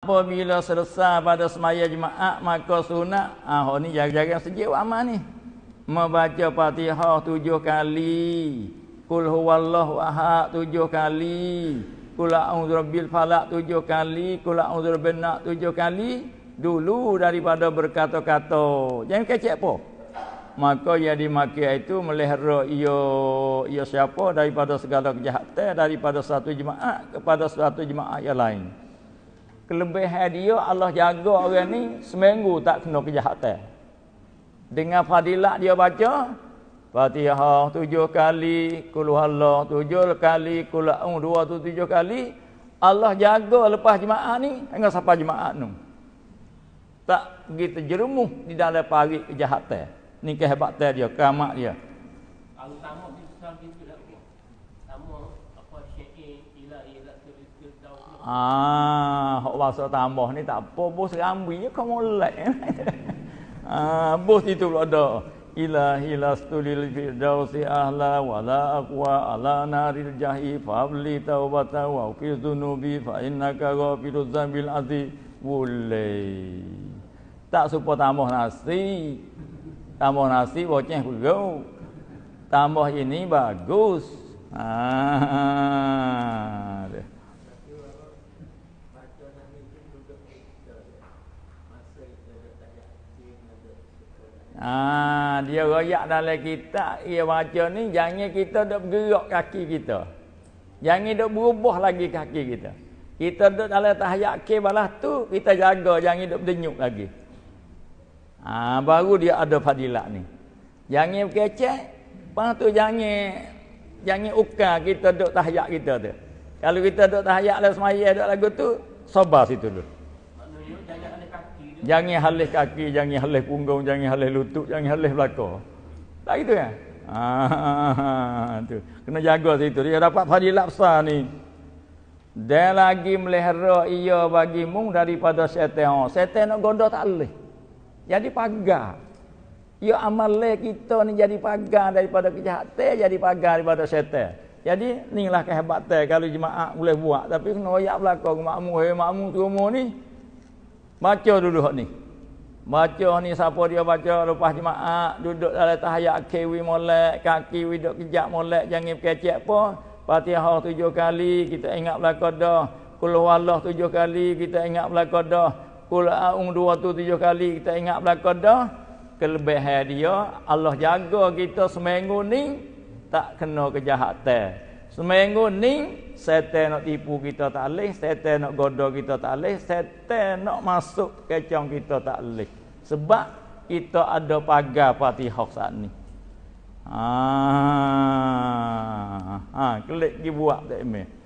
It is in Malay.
Apabila selesai pada semaya jemaah maka sunat ah ha, ni jaga-jaga sejuk aman ni. Membaca Fatihah tujuh kali. Kul huwallahu ahad tujuh kali. Kul a'udzu rabbil falaq tujuh kali. Kul a'udzu binnak tujuh kali dulu daripada berkata-kata. Jangan kecek apa. Maka yang dimaki itu melihara ia, ia siapa daripada segala kejahatan daripada satu jemaah kepada satu jemaah yang lain kelebihan dia Allah jaga orang ni seminggu tak kena kejahatan. Dengan fadilat dia baca Fatihah tujuh kali, Qul Allah tujuh kali, Qul um, dua tu tujuh kali. Allah jaga lepas jemaah ni tengah siapa jemaah ni. Tak pergi terjerumuh di dalam parit kejahatan. Ni kehebat dia, keramat dia. Kalau dia sekarang gitu lah, lah, lah, ah, hok bahasa tambah ni tak apa, bos rambi je kau molek. ah, bos itu pula ada. Ila ila stulil firdausi ahla wa la aqwa ala naril jahi fabli taubata wa fi dunubi fa innaka ghafiruz zambil azi wulle. Tak supo tambah nasi. Tambah nasi boceh gugau. Tambah ini bagus. Ah. Ah, dia royak dalam kita, dia baca ni jangan kita dok bergerak kaki kita. Jangan dok berubah lagi kaki kita. Kita dok dalam tahayyat ke balas tu, kita jaga jangan dok denyuk lagi. Ah, baru dia ada fadilat ni. Jangan kecek, pas tu jangan Jangan uka kita duduk tahayat kita tu. Kalau kita duduk tahayat lah semayah duduk lagu tu, sobar situ dulu. Jangan halih kaki, jangan halih punggung, jangan halih lutut, jangan halih belakang. Tak gitu kan? Ah, tu. Kena jaga situ. Dia dapat fadilah besar ni. Dia lagi melihara ia bagimu daripada syaitan. Syaitan nak gondok tak boleh. Jadi pagar. Ya amalai kita ni jadi pagar daripada kejahatan, jadi pagar daripada syaitan. Jadi inilah kehebatan kalau jemaah boleh buat. Tapi kena ayat belakang makmu, hei tu semua ni. Baca dulu hak ni. Baca ni siapa dia baca lepas jemaah duduk dalam tahayat kewi molek, kaki widok kejak molek, jangan berkecek apa. Fatihah tujuh kali, kita ingat belakang dah. Kulwallah tujuh kali, kita ingat belakang dah. Aung dua tu tujuh kali, kita ingat belakang dah kelebihan dia Allah jaga kita seminggu ni tak kena kejahatan. Seminggu ni setan nak tipu kita tak leh, setan nak goda kita tak leh, setan nak masuk kecong kita tak leh. Sebab kita ada pagar Fatihah saat ni. Ah, ha, ah, ha, klik dibuat tak meh.